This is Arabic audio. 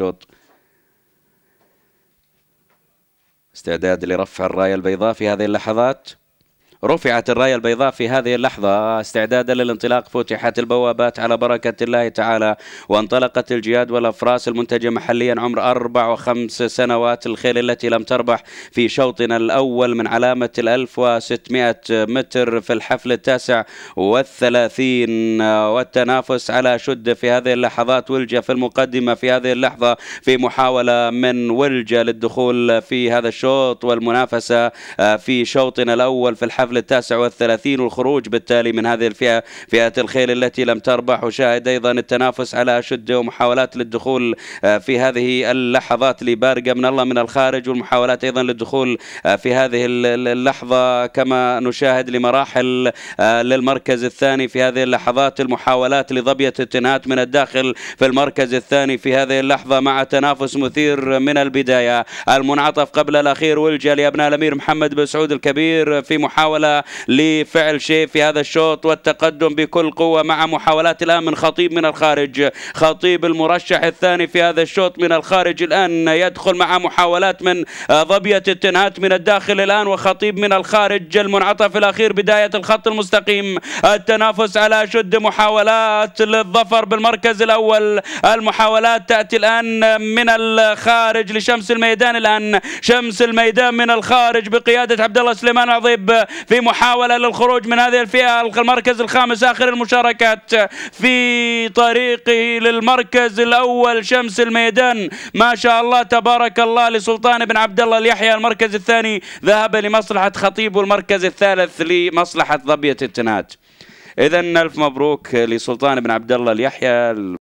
شوط استعداد لرفع الراية البيضاء في هذه اللحظات رفعت الراية البيضاء في هذه اللحظة استعدادا للانطلاق فتحت البوابات على بركة الله تعالى وانطلقت الجياد والأفراس المنتجة محليا عمر أربع وخمس سنوات الخيل التي لم تربح في شوطنا الأول من علامة الألف وستمائة متر في الحفل التاسع والثلاثين والتنافس على شد في هذه اللحظات ولجة في المقدمة في هذه اللحظة في محاولة من ولجة للدخول في هذا الشوط والمنافسة في شوطنا الأول في الحفل قبل التاسع والثلاثين والخروج بالتالي من هذه الفئة فئة الخيل التي لم تربح وشاهد أيضا التنافس على أشد ومحاولات للدخول آه، في هذه اللحظات لبارقة من الله من الخارج والمحاولات أيضا للدخول آه، في هذه اللحظة كما نشاهد لمراحل آه، للمركز الثاني في هذه اللحظات المحاولات لضبية التنهات من الداخل في المركز الثاني في هذه اللحظة مع تنافس مثير من البداية المنعطف قبل الأخير والجا لأبناء الأمير محمد بن سعود الكبير في محاولة محاولة لفعل شيء في هذا الشوط والتقدم بكل قوة مع محاولات الآن من خطيب من الخارج خطيب المرشح الثاني في هذا الشوط من الخارج الآن يدخل مع محاولات من ظبية التنهات من الداخل الآن وخطيب من الخارج المنعطف الأخير بداية الخط المستقيم التنافس على شد محاولات للظفر بالمركز الأول المحاولات تأتي الآن من الخارج لشمس الميدان الآن شمس الميدان من الخارج بقيادة عبد الله سليمان عظيب في محاولة للخروج من هذه الفئة المركز الخامس آخر المشاركات في طريقه للمركز الأول شمس الميدان ما شاء الله تبارك الله لسلطان بن عبد الله اليحيى المركز الثاني ذهب لمصلحة خطيب والمركز الثالث لمصلحة ظبية التنات إذا ألف مبروك لسلطان بن عبد الله اليحيى